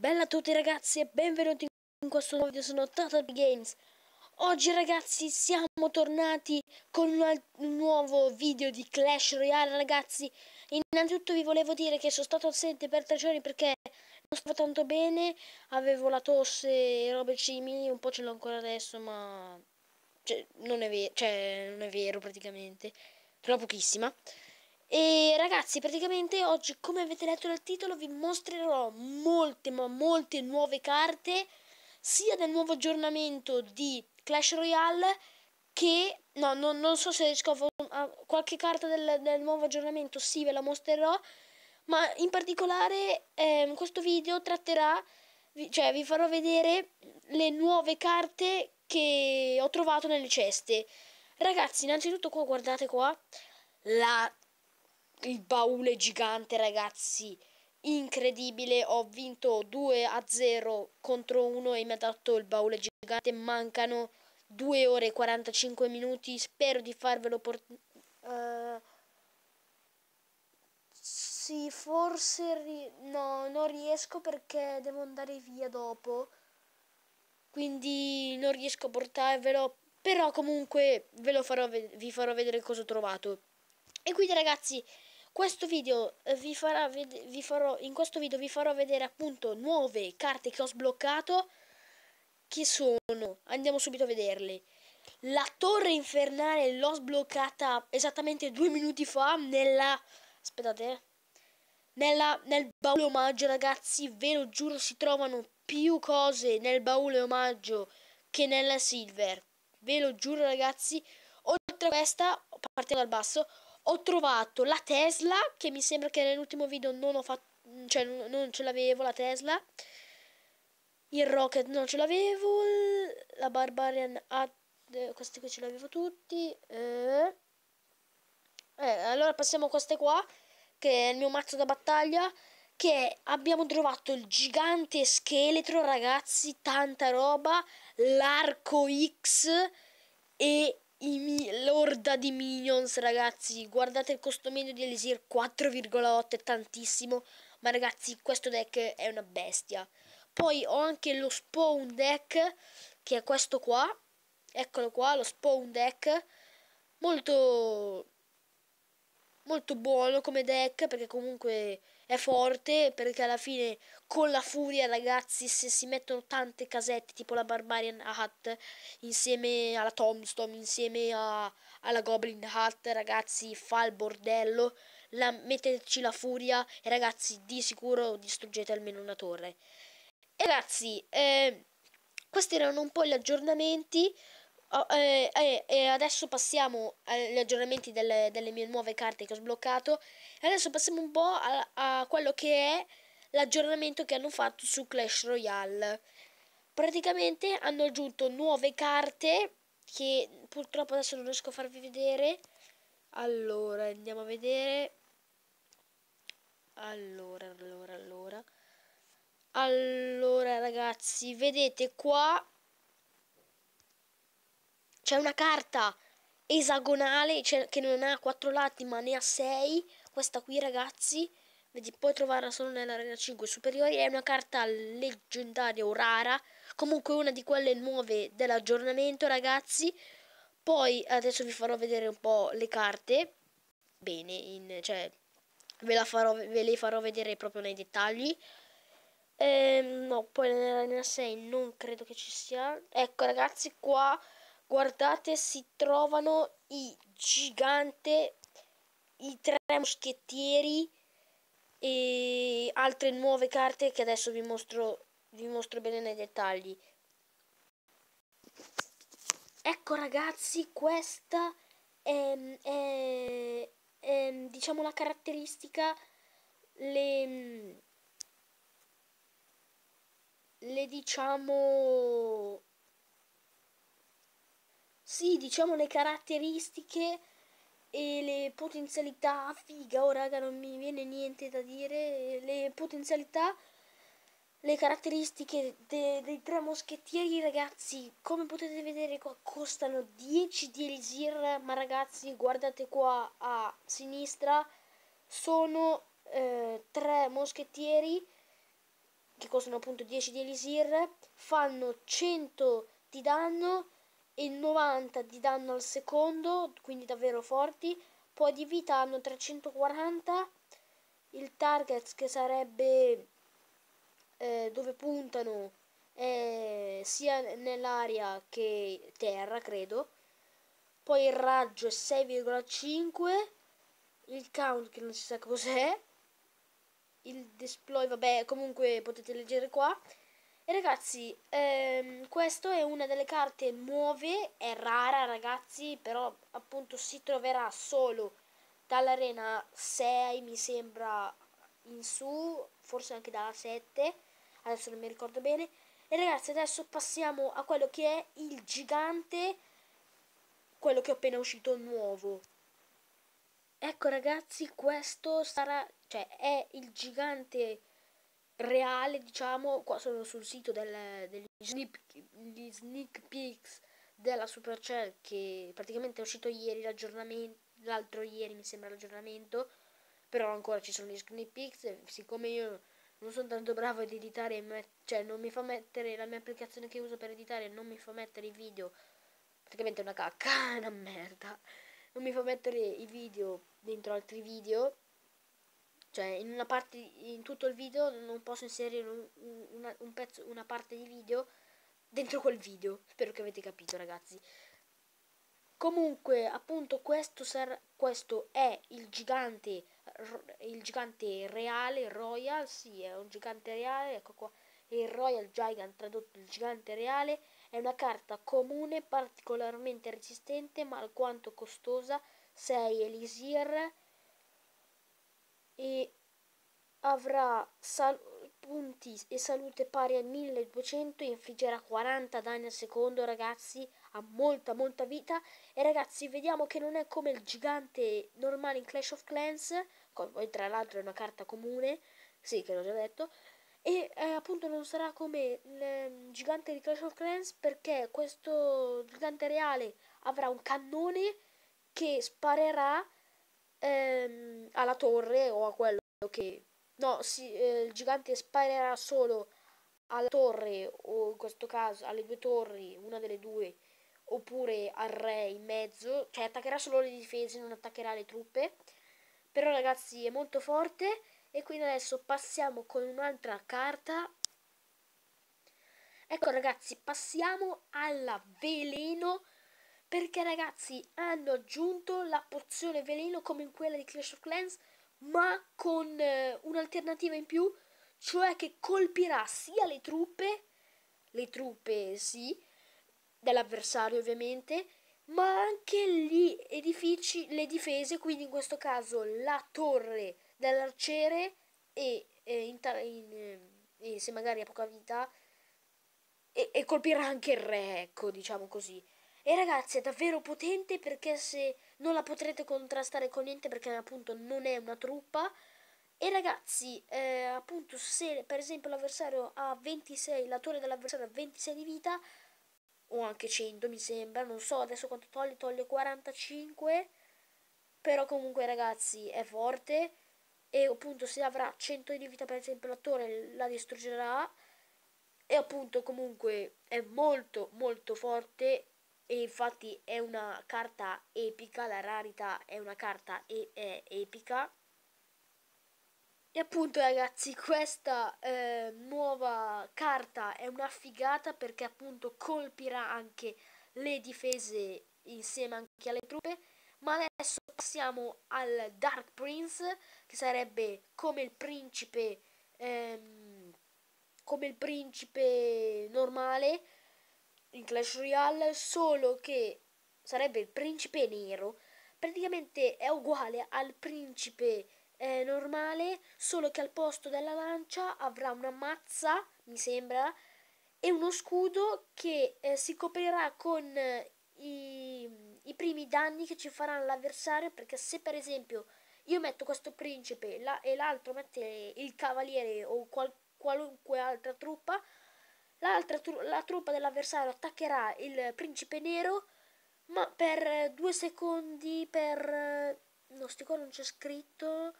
Bella a tutti ragazzi e benvenuti in questo nuovo video, sono Total Games Oggi ragazzi siamo tornati con un nuovo video di Clash Royale ragazzi Innanzitutto vi volevo dire che sono stato assente per tre giorni perché non stavo tanto bene Avevo la tosse e robe simili, un po' ce l'ho ancora adesso ma cioè, non, è cioè, non è vero praticamente Però pochissima e ragazzi, praticamente oggi, come avete letto nel titolo, vi mostrerò molte, ma molte nuove carte, sia del nuovo aggiornamento di Clash Royale, che... No, no non so se riesco a... qualche carta del, del, nuovo aggiornamento, sì, ve la mostrerò, ma in particolare eh, questo video tratterà, cioè vi farò vedere le nuove carte che ho trovato nelle ceste. Ragazzi, innanzitutto qua, guardate qua, la il baule gigante, ragazzi. Incredibile, ho vinto 2 a 0 contro 1 e mi ha dato il baule gigante. Mancano 2 ore e 45 minuti. Spero di farvelo portare. Uh, sì, forse ri no, non riesco perché devo andare via dopo. Quindi non riesco a portarvelo. Però comunque ve lo farò vi farò vedere cosa ho trovato. E quindi ragazzi questo video eh, vi, farà vi farò, in questo video vi farò vedere appunto nuove carte che ho sbloccato che sono, andiamo subito a vederle la torre infernale l'ho sbloccata esattamente due minuti fa nella aspettate eh, nella, nel baule omaggio ragazzi ve lo giuro si trovano più cose nel baule omaggio che nella silver ve lo giuro ragazzi oltre a questa partendo dal basso ho trovato la Tesla, che mi sembra che nell'ultimo video non ho fatto, mm, cioè non ce l'avevo la Tesla, il Rocket non ce l'avevo, la Barbarian, Ad, queste qui ce l'avevo tutti, eh. Eh, allora passiamo a queste qua, che è il mio mazzo da battaglia, che abbiamo trovato il gigante scheletro, ragazzi, tanta roba, l'arco X e l'orda di minions ragazzi guardate il costo medio di Elisir 4,8 è tantissimo ma ragazzi questo deck è una bestia poi ho anche lo spawn deck che è questo qua eccolo qua lo spawn deck molto molto buono come deck perché comunque è forte perché alla fine con la furia ragazzi se si mettono tante casette tipo la Barbarian Hut insieme alla Tombstone insieme a, alla Goblin Hut ragazzi fa il bordello la, metteteci la furia e ragazzi di sicuro distruggete almeno una torre e ragazzi eh, questi erano un po' gli aggiornamenti Oh, eh, eh, eh, adesso passiamo agli aggiornamenti delle, delle, mie nuove carte che ho sbloccato. Adesso passiamo un po' a, a quello che è l'aggiornamento che hanno fatto su Clash Royale. Praticamente hanno aggiunto nuove carte che purtroppo adesso non riesco a farvi vedere. Allora, andiamo a vedere. Allora, allora, allora. Allora, ragazzi, vedete qua c'è una carta esagonale cioè, che non ha quattro lati ma ne ha sei. Questa qui, ragazzi. Vedi, puoi trovarla solo nell'arena 5 superiori. È una carta leggendaria o rara. Comunque una di quelle nuove dell'aggiornamento, ragazzi. Poi adesso vi farò vedere un po' le carte. Bene, in, cioè, ve, farò, ve, le farò vedere proprio nei dettagli. Ehm, no, poi nell'arena 6 non credo che ci sia. Ecco ragazzi, qua guardate si trovano i gigante, i tre moschettieri e altre nuove carte che adesso vi mostro, vi mostro bene nei dettagli. Ecco ragazzi, questa è, è, è diciamo la caratteristica, le, le diciamo, sì diciamo le caratteristiche e le potenzialità figa ora oh, non mi viene niente da dire le potenzialità le caratteristiche de, dei tre moschettieri ragazzi come potete vedere qua costano 10 di elisir ma ragazzi guardate qua a sinistra sono eh, tre moschettieri che costano appunto 10 di elisir fanno 100 di danno e 90 di danno al secondo, quindi davvero forti. Poi di vita hanno 340, il target che sarebbe eh, dove puntano eh, sia nell'aria che terra, credo. Poi il raggio è 6,5, il count che non si sa cos'è, il display, vabbè, comunque potete leggere qua ragazzi, ehm, questa è una delle carte nuove, è rara ragazzi, però appunto si troverà solo dall'arena 6 mi sembra in su, forse anche dalla 7, adesso non mi ricordo bene. E ragazzi adesso passiamo a quello che è il gigante, quello che è appena uscito nuovo. Ecco ragazzi, questo sarà, cioè è il gigante reale, diciamo, qua sono sul sito del, degli, sneak, degli sneak peeks della Supercell che praticamente è uscito ieri l'aggiornamento, l'altro ieri mi sembra l'aggiornamento, però ancora ci sono gli sneak peeks, siccome io non sono tanto bravo ad editare, cioè non mi fa mettere la mia applicazione che uso per editare, non mi fa mettere i video, praticamente è una cacca, è una merda, non mi fa mettere i video dentro altri video cioè in una parte in tutto il video non posso inserire un, un, una, un pezzo, una parte di video dentro quel video spero che avete capito ragazzi comunque appunto questo, questo è il gigante il gigante reale royal sì è un gigante reale ecco qua il royal gigant tradotto il gigante reale è una carta comune particolarmente resistente ma alquanto costosa 6 elisir e avrà sal- punti e salute pari a 1200 e infliggerà 40 danni al secondo ragazzi ha molta molta vita e ragazzi vediamo che non è come il gigante normale in Clash of Clans poi tra l'altro è una carta comune sì che l'ho già detto e eh, appunto non sarà come il ehm, gigante di Clash of Clans perché questo gigante reale avrà un cannone che sparerà ehm, alla torre o a quello che... No, sì, eh, il gigante sparerà solo alla torre o in questo caso alle due torri, una delle due, oppure al re in mezzo, cioè attaccherà solo le difese, non attaccherà le truppe. Però ragazzi è molto forte e quindi adesso passiamo con un'altra carta. Ecco ragazzi, passiamo alla veleno perché ragazzi hanno aggiunto la pozione veleno come in quella di Clash of Clans ma con eh, un'alternativa in più cioè che colpirà sia le truppe le truppe sì dell'avversario ovviamente ma anche gli edifici le difese quindi in questo caso la torre dell'arciere e, e, eh, in, in, eh, e se magari ha poca vita e, e colpirà anche il re ecco diciamo così e ragazzi è davvero potente perché se non la potrete contrastare con niente perché appunto non è una truppa. E ragazzi, eh, appunto, se per esempio l'avversario ha 26, la torre dell'avversario ha 26 di vita, o anche 100 mi sembra, non so adesso quanto toglie, toglie 45, però comunque ragazzi è forte e appunto se avrà 100 di vita per esempio la torre la distruggerà e appunto comunque è molto molto forte e infatti è una carta epica, la rarità è una carta e- è epica. E appunto ragazzi questa eh, nuova carta è una figata perché appunto colpirà anche le difese insieme anche alle truppe. Ma adesso passiamo al Dark Prince che sarebbe come il principe, ehm, come il principe normale in Clash Royale, solo che sarebbe il principe nero, praticamente è uguale al principe eh, normale, solo che al posto della lancia avrà una mazza, mi sembra, e uno scudo che eh, si coprirà con eh, i, i, primi danni che ci faranno l'avversario, perché se per esempio io metto questo principe la, e l'altro mette il cavaliere o qual, qualunque altra truppa, L'altra tru- la truppa dell'avversario attaccherà il principe nero, ma per due secondi, per... No, sti qua non c'è scritto.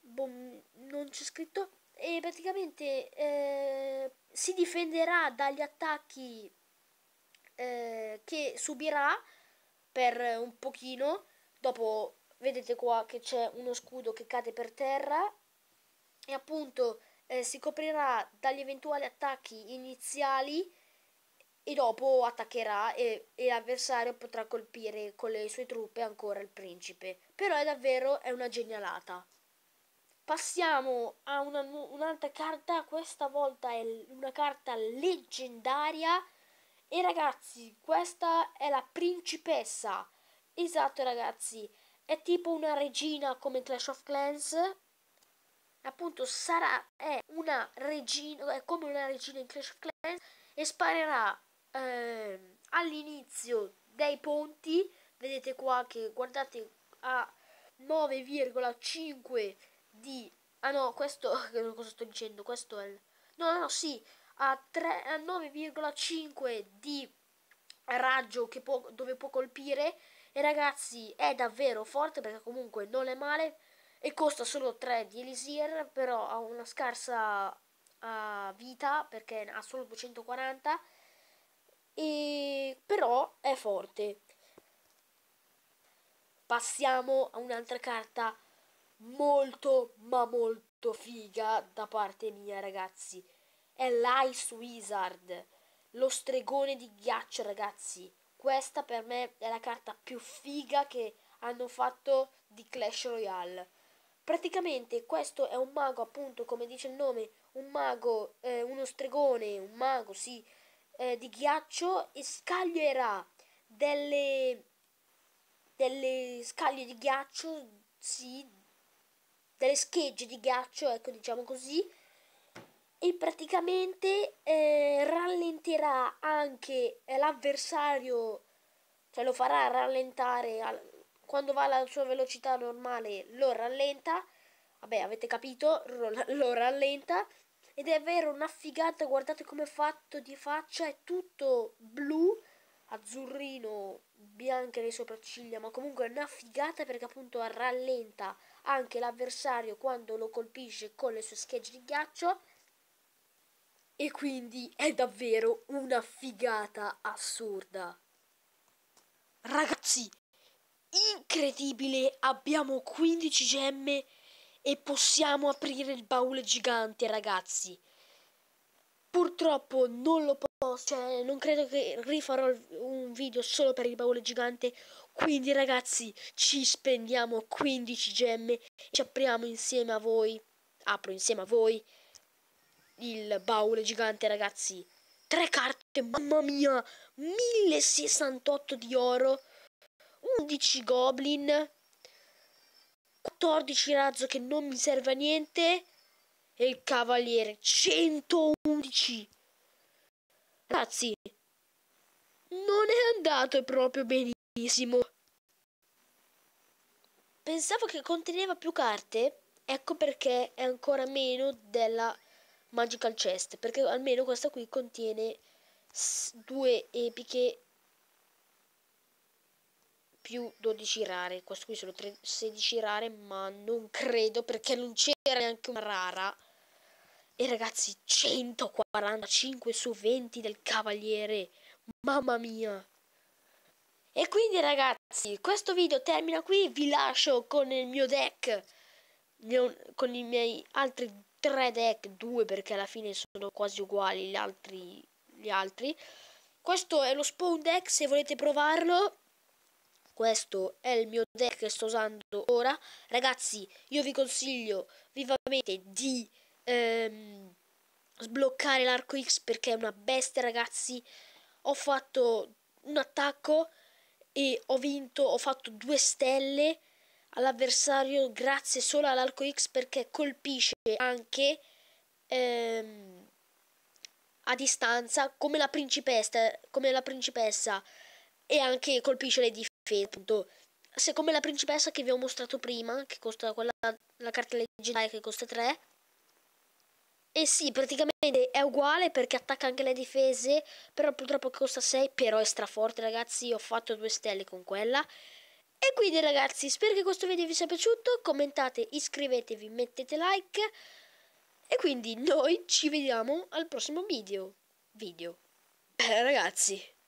Boh, non c'è scritto. E praticamente eh, si difenderà dagli attacchi eh, che subirà per un pochino. Dopo vedete qua che c'è uno scudo che cade per terra. E appunto eh, si coprirà dagli eventuali attacchi iniziali e dopo attaccherà e, e l'avversario potrà colpire con le sue truppe ancora il principe. Però è davvero è una genialata. Passiamo a una, un'altra carta, questa volta è una carta leggendaria. E ragazzi, questa è la principessa. Esatto ragazzi, è tipo una regina come Clash of Clans, appunto sarà è una regina, è come una regina in Clash of Clans e sparerà eh, all'inizio dei ponti, vedete qua che guardate a 9,5 di ah no, questo cosa sto dicendo? Questo è il, no, no, sì, a, 3, a 9,5 di raggio che può, dove può colpire e ragazzi è davvero forte perché comunque non è male e costa solo 3 di Elisir, però ha una scarsa uh, vita perché ha solo 240, e però è forte. Passiamo a un'altra carta molto ma molto figa da parte mia ragazzi. È l'Ice Wizard, lo stregone di ghiaccio ragazzi. Questa per me è la carta più figa che hanno fatto di Clash Royale Praticamente questo è un mago, appunto, come dice il nome, un mago, eh, uno stregone, un mago, sì, eh, di ghiaccio e scaglierà delle, delle scaglie di ghiaccio, sì, delle schegge di ghiaccio, ecco, diciamo così, e praticamente eh, rallenterà anche eh, l'avversario, cioè lo farà rallentare al, quando va alla sua velocità normale lo rallenta, vabbè avete capito, lo rallenta ed è vero una figata, guardate come è fatto di faccia, è tutto blu, azzurrino, bianche le sopracciglia, ma comunque è una figata perché appunto rallenta anche l'avversario quando lo colpisce con le sue schegge di ghiaccio e quindi è davvero una figata assurda. Ragazzi, incredibile, abbiamo 15 gemme e possiamo aprire il baule gigante, ragazzi. Purtroppo non lo posso, cioè non credo che rifarò un video solo per il baule gigante, quindi ragazzi ci spendiamo 15 gemme, ci apriamo insieme a voi, apro insieme a voi il baule gigante ragazzi. Tre carte, mamma mia, 1068 di oro. 11 goblin, 14 razzo che non mi serve a niente e il cavaliere 111. Ragazzi, non è andato proprio benissimo. Pensavo che conteneva più carte, ecco perché è ancora meno della Magical Chest, perché almeno questa qui contiene due epiche più 12 rare. Questo qui sono 16 rare, ma non credo perché non c'era neanche una rara. E ragazzi, 145 su 20 del cavaliere. Mamma mia. E quindi ragazzi, questo video termina qui. Vi lascio con il mio deck. Con i miei altri tre deck. Due perché alla fine sono quasi uguali gli altri. Gli altri. Questo è lo spawn deck se volete provarlo questo è il mio deck che sto usando ora. Ragazzi, io vi consiglio vivamente di ehm, sbloccare l'arco X perché è una bestia, ragazzi. Ho fatto un attacco e ho vinto, ho fatto due stelle all'avversario grazie solo all'arco X perché colpisce anche ehm, a distanza come la come la principessa e anche colpisce le difese appunto, siccome la principessa che vi ho mostrato prima, che costa quella, la carta leggendaria che costa 3. E eh sì, praticamente è uguale perché attacca anche le difese, però purtroppo costa 6, però è straforte ragazzi, Io ho fatto 2 stelle con quella. E quindi ragazzi, spero che questo video vi sia piaciuto, commentate, iscrivetevi, mettete like. E quindi noi ci vediamo al prossimo video. Video. Beh ragazzi.